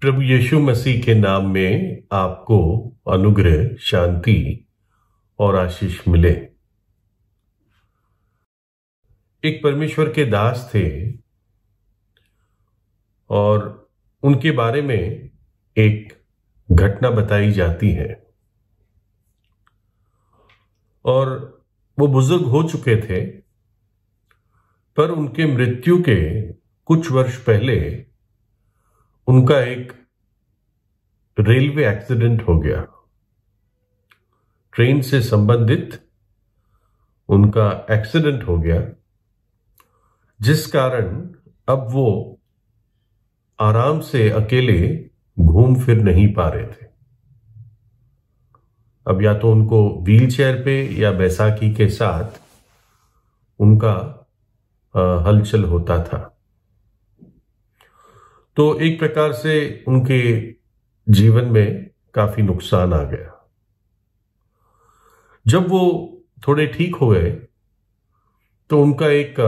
प्रभु यीशु मसीह के नाम में आपको अनुग्रह शांति और आशीष मिले एक परमेश्वर के दास थे और उनके बारे में एक घटना बताई जाती है और वो बुजुर्ग हो चुके थे पर उनके मृत्यु के कुछ वर्ष पहले उनका एक रेलवे एक्सीडेंट हो गया ट्रेन से संबंधित उनका एक्सीडेंट हो गया जिस कारण अब वो आराम से अकेले घूम फिर नहीं पा रहे थे अब या तो उनको व्हीलचेयर पे या बैसाखी के साथ उनका हलचल होता था तो एक प्रकार से उनके जीवन में काफी नुकसान आ गया जब वो थोड़े ठीक हो गए तो उनका एक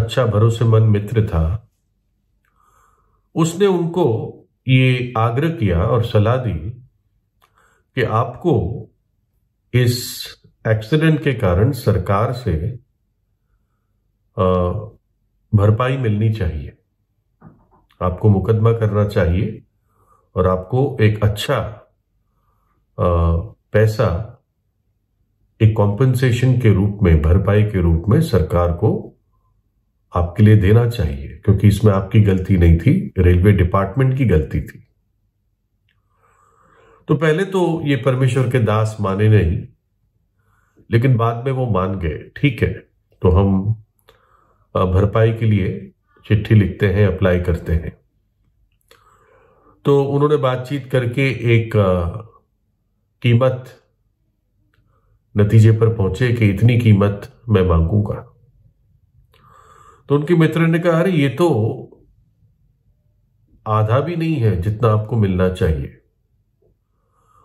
अच्छा भरोसेमंद मित्र था उसने उनको ये आग्रह किया और सलाह दी कि आपको इस एक्सीडेंट के कारण सरकार से भरपाई मिलनी चाहिए आपको मुकदमा करना चाहिए और आपको एक अच्छा पैसा एक कॉम्पनसेशन के रूप में भरपाई के रूप में सरकार को आपके लिए देना चाहिए क्योंकि इसमें आपकी गलती नहीं थी रेलवे डिपार्टमेंट की गलती थी तो पहले तो ये परमेश्वर के दास माने नहीं लेकिन बाद में वो मान गए ठीक है तो हम भरपाई के लिए चिट्ठी लिखते हैं अप्लाई करते हैं तो उन्होंने बातचीत करके एक कीमत नतीजे पर पहुंचे कि इतनी कीमत मैं मांगूंगा तो उनके मित्र ने कहा अरे ये तो आधा भी नहीं है जितना आपको मिलना चाहिए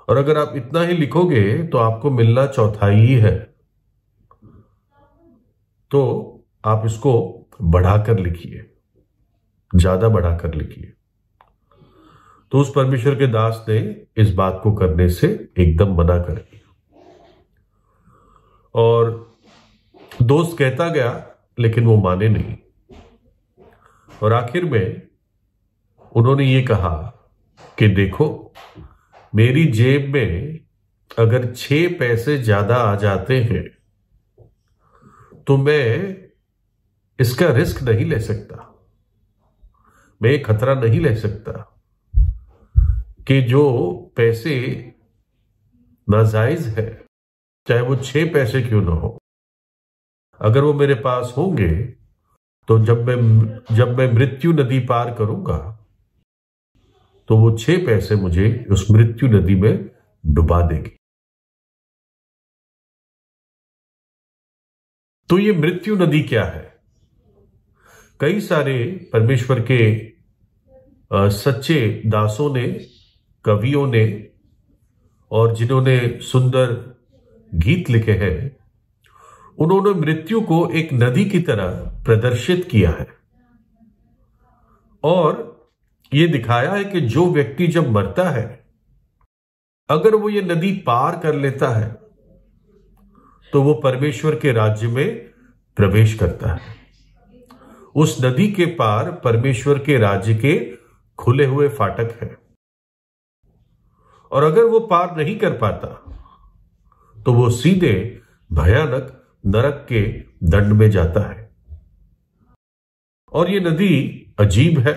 और अगर आप इतना ही लिखोगे तो आपको मिलना चौथाई ही है तो आप इसको बढ़ाकर लिखिए ज्यादा बढ़ाकर लिखिए तो उस परमेश्वर के दास ने इस बात को करने से एकदम मना कर दिया और दोस्त कहता गया लेकिन वो माने नहीं और आखिर में उन्होंने ये कहा कि देखो मेरी जेब में अगर छह पैसे ज्यादा आ जाते हैं तो मैं इसका रिस्क नहीं ले सकता मैं ये खतरा नहीं ले सकता कि जो पैसे नाजायज है चाहे वो छह पैसे क्यों ना हो अगर वो मेरे पास होंगे तो जब मैं जब मैं मृत्यु नदी पार करूंगा तो वो छह पैसे मुझे उस मृत्यु नदी में डुबा देगी तो ये मृत्यु नदी क्या है कई सारे परमेश्वर के सच्चे दासों ने कवियों ने और जिन्होंने सुंदर गीत लिखे हैं उन्होंने मृत्यु को एक नदी की तरह प्रदर्शित किया है और ये दिखाया है कि जो व्यक्ति जब मरता है अगर वो ये नदी पार कर लेता है तो वो परमेश्वर के राज्य में प्रवेश करता है उस नदी के पार परमेश्वर के राज्य के खुले हुए फाटक है और अगर वो पार नहीं कर पाता तो वो सीधे भयानक नरक के दंड में जाता है और ये नदी अजीब है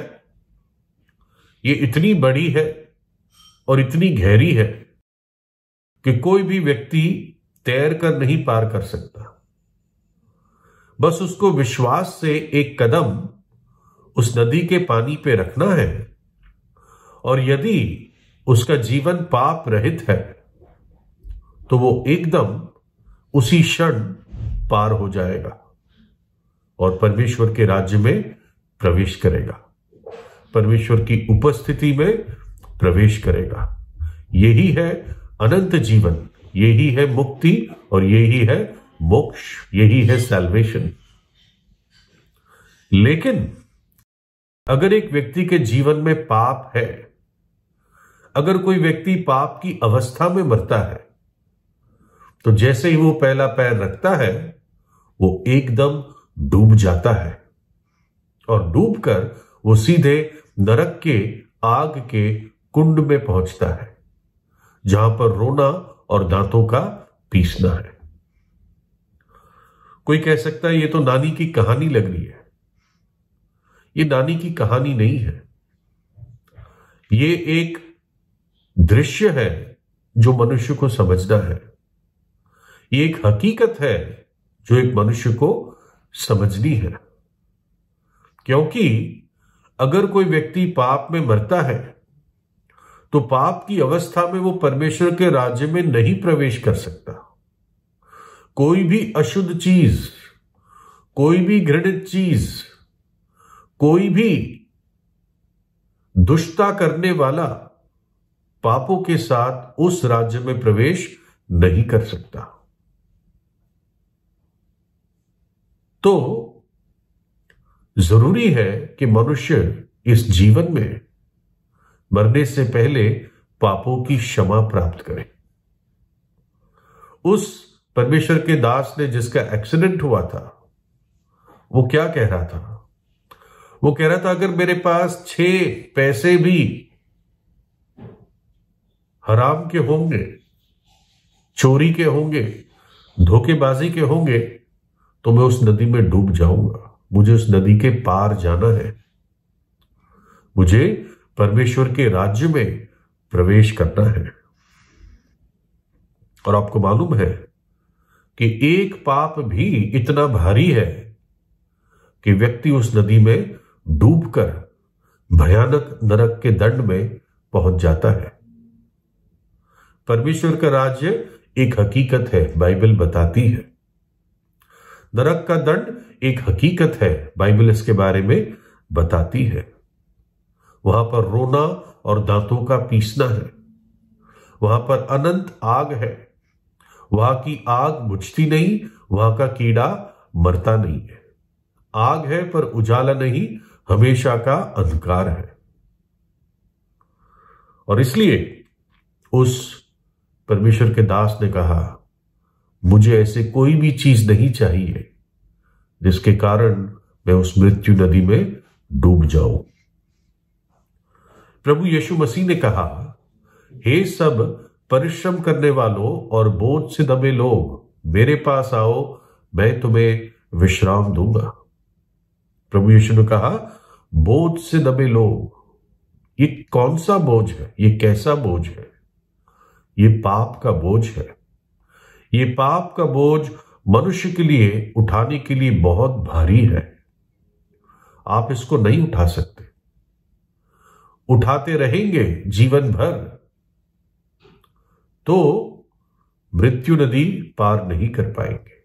ये इतनी बड़ी है और इतनी गहरी है कि कोई भी व्यक्ति तैर कर नहीं पार कर सकता बस उसको विश्वास से एक कदम उस नदी के पानी पे रखना है और यदि उसका जीवन पाप रहित है तो वो एकदम उसी क्षण पार हो जाएगा और परमेश्वर के राज्य में प्रवेश करेगा परमेश्वर की उपस्थिति में प्रवेश करेगा यही है अनंत जीवन यही है मुक्ति और यही है मोक्ष यही है सेल्वेशन लेकिन अगर एक व्यक्ति के जीवन में पाप है अगर कोई व्यक्ति पाप की अवस्था में मरता है तो जैसे ही वो पहला पैर रखता है वो एकदम डूब जाता है और डूबकर वो सीधे नरक के आग के कुंड में पहुंचता है जहां पर रोना और दांतों का पीसना है कोई कह सकता है ये तो नानी की कहानी लग रही है ये नानी की कहानी नहीं है ये एक दृश्य है जो मनुष्य को समझना है ये एक हकीकत है जो एक मनुष्य को समझनी है क्योंकि अगर कोई व्यक्ति पाप में मरता है तो पाप की अवस्था में वो परमेश्वर के राज्य में नहीं प्रवेश कर सकता कोई भी अशुद्ध चीज कोई भी घृणित चीज कोई भी दुष्टता करने वाला पापों के साथ उस राज्य में प्रवेश नहीं कर सकता तो जरूरी है कि मनुष्य इस जीवन में मरने से पहले पापों की क्षमा प्राप्त करे उस परमेश्वर के दास ने जिसका एक्सीडेंट हुआ था वो क्या कह रहा था वो कह रहा था अगर मेरे पास छ पैसे भी हराम के होंगे चोरी के होंगे धोखेबाजी के होंगे तो मैं उस नदी में डूब जाऊंगा मुझे उस नदी के पार जाना है मुझे परमेश्वर के राज्य में प्रवेश करना है और आपको मालूम है कि एक पाप भी इतना भारी है कि व्यक्ति उस नदी में डूबकर भयानक नरक के दंड में पहुंच जाता है परमेश्वर का राज्य एक हकीकत है बाइबल बताती है नरक का दंड एक हकीकत है बाइबल इसके बारे में बताती है वहां पर रोना और दांतों का पीसना है वहां पर अनंत आग है वहां की आग बुझती नहीं वहां का कीड़ा मरता नहीं है आग है पर उजाला नहीं हमेशा का अंधकार है और इसलिए उस परमेश्वर के दास ने कहा मुझे ऐसे कोई भी चीज नहीं चाहिए जिसके कारण मैं उस मृत्यु नदी में डूब जाऊं प्रभु यीशु मसीह ने कहा हे सब परिश्रम करने वालों और बोझ से दबे लोग मेरे पास आओ मैं तुम्हें विश्राम दूंगा प्रभु यीशु ने कहा बोझ से दबे लोग ये कौन सा बोझ है ये कैसा बोझ है ये पाप का बोझ है ये पाप का बोझ मनुष्य के लिए उठाने के लिए बहुत भारी है आप इसको नहीं उठा सकते उठाते रहेंगे जीवन भर तो मृत्यु नदी पार नहीं कर पाएंगे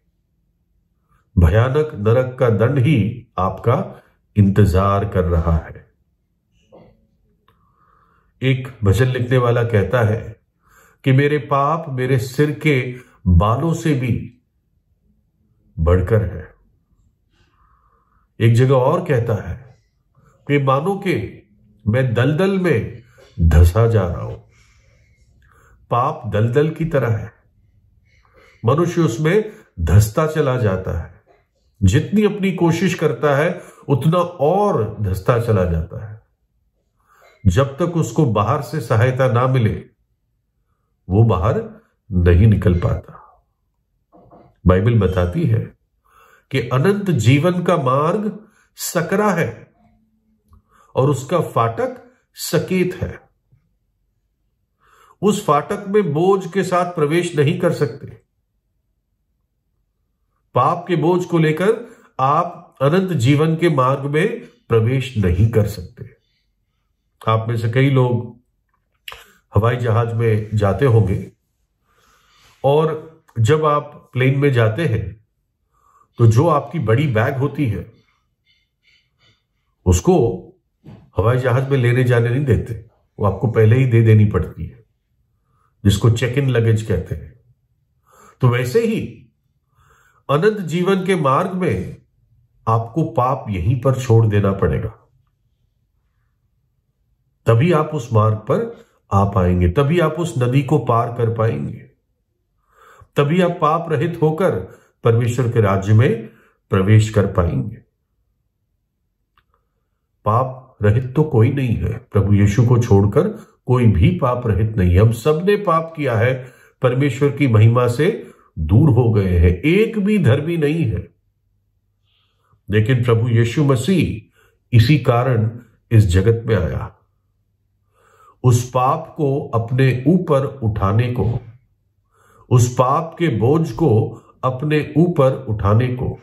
भयानक नरक का दंड ही आपका इंतजार कर रहा है एक भजन लिखने वाला कहता है कि मेरे पाप मेरे सिर के बालों से भी बढ़कर है एक जगह और कहता है कि मानो के मैं दलदल में धसा जा रहा हूं पाप दलदल की तरह है मनुष्य उसमें धसता चला जाता है जितनी अपनी कोशिश करता है उतना और धसता चला जाता है जब तक उसको बाहर से सहायता ना मिले वो बाहर नहीं निकल पाता बाइबल बताती है कि अनंत जीवन का मार्ग सकरा है और उसका फाटक सकेत है उस फाटक में बोझ के साथ प्रवेश नहीं कर सकते पाप के बोझ को लेकर आप अनंत जीवन के मार्ग में प्रवेश नहीं कर सकते आप में से कई लोग हवाई जहाज में जाते होंगे और जब आप प्लेन में जाते हैं तो जो आपकी बड़ी बैग होती है उसको हवाई जहाज में लेने जाने नहीं देते वो आपको पहले ही दे देनी पड़ती है जिसको चेक इन लगेज कहते हैं तो वैसे ही अनंत जीवन के मार्ग में आपको पाप यहीं पर छोड़ देना पड़ेगा तभी आप उस मार्ग पर आ पाएंगे तभी आप उस नदी को पार कर पाएंगे तभी आप पाप रहित होकर परमेश्वर के राज्य में प्रवेश कर पाएंगे पाप रहित तो कोई नहीं है प्रभु यीशु को छोड़कर कोई भी पाप रहित नहीं हम सबने पाप किया है परमेश्वर की महिमा से दूर हो गए हैं एक भी धर्मी नहीं है लेकिन प्रभु यीशु मसीह इसी कारण इस जगत में आया उस पाप को अपने ऊपर उठाने को उस पाप के बोझ को अपने ऊपर उठाने को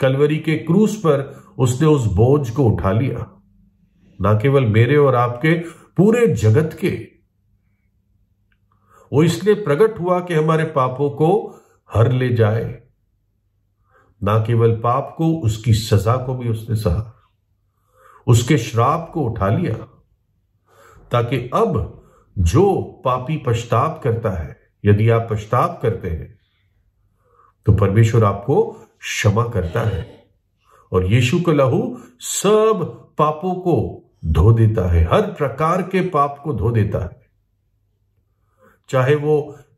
कलवरी के क्रूस पर उसने उस बोझ को उठा लिया ना केवल मेरे और आपके पूरे जगत के वो इसलिए प्रकट हुआ कि हमारे पापों को हर ले जाए ना केवल पाप को उसकी सजा को भी उसने सहा उसके श्राप को उठा लिया ताकि अब जो पापी पश्चाताप करता है यदि आप पश्चाताप करते हैं तो परमेश्वर आपको क्षमा करता है और यीशु को लहू सब पापों को धो देता है हर प्रकार के पाप को धो देता है चाहे वो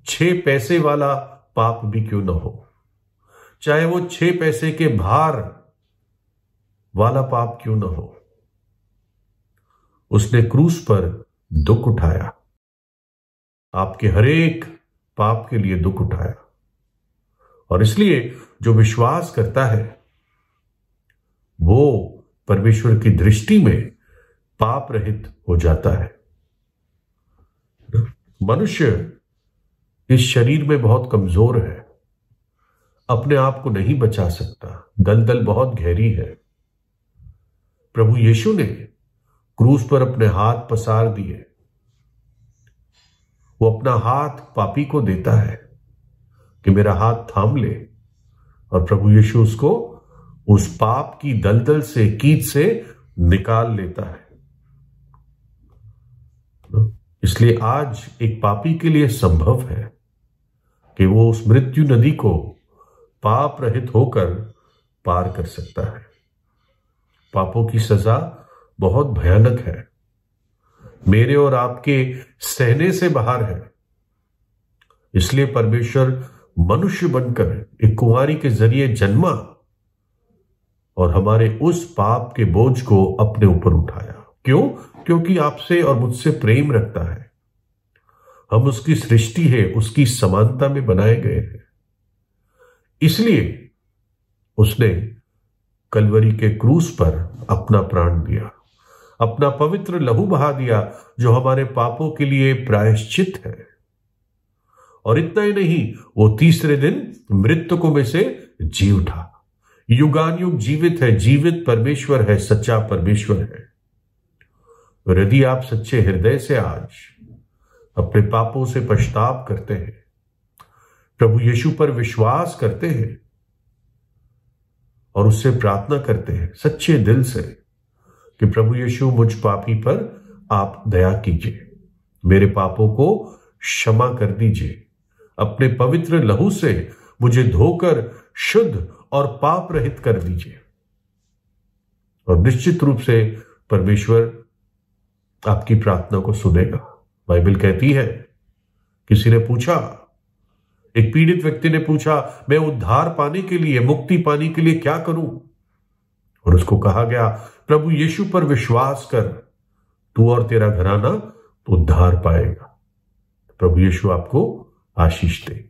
छह पैसे वाला पाप भी क्यों ना हो चाहे वो छह पैसे के भार वाला पाप क्यों ना हो उसने क्रूस पर दुख उठाया आपके हरेक पाप के लिए दुख उठाया और इसलिए जो विश्वास करता है वो परमेश्वर की दृष्टि में पाप रहित हो जाता है मनुष्य इस शरीर में बहुत कमजोर है अपने आप को नहीं बचा सकता दलदल बहुत गहरी है प्रभु यीशु ने क्रूस पर अपने हाथ पसार दिए वो अपना हाथ पापी को देता है कि मेरा हाथ थाम ले और प्रभु यीशु उसको उस पाप की दलदल से कीच से निकाल लेता है इसलिए आज एक पापी के लिए संभव है कि वो उस मृत्यु नदी को पाप रहित होकर पार कर सकता है पापों की सजा बहुत भयानक है मेरे और आपके सहने से बाहर है इसलिए परमेश्वर मनुष्य बनकर एक कुंवारी के जरिए जन्मा और हमारे उस पाप के बोझ को अपने ऊपर उठाया क्यों क्योंकि आपसे और मुझसे प्रेम रखता है हम उसकी सृष्टि है उसकी समानता में बनाए गए हैं इसलिए उसने कलवरी के क्रूस पर अपना प्राण दिया अपना पवित्र लहू बहा दिया जो हमारे पापों के लिए प्रायश्चित है और इतना ही नहीं वो तीसरे दिन मृतकों में से जी उठा युगान युग जीवित है जीवित परमेश्वर है सच्चा परमेश्वर है और तो यदि आप सच्चे हृदय से आज अपने पापों से पश्चताप करते हैं प्रभु यीशु पर विश्वास करते हैं और उससे प्रार्थना करते हैं सच्चे दिल से कि प्रभु यीशु मुझ पापी पर आप दया कीजिए मेरे पापों को क्षमा कर दीजिए अपने पवित्र लहू से मुझे धोकर शुद्ध और पाप रहित कर दीजिए और निश्चित रूप से परमेश्वर आपकी प्रार्थना को सुनेगा बाइबल कहती है किसी ने पूछा एक पीड़ित व्यक्ति ने पूछा मैं उद्धार पाने के लिए मुक्ति पाने के लिए क्या करूं और उसको कहा गया प्रभु यीशु पर विश्वास कर तू और तेरा घराना उद्धार पाएगा प्रभु यीशु आपको आशीष देगा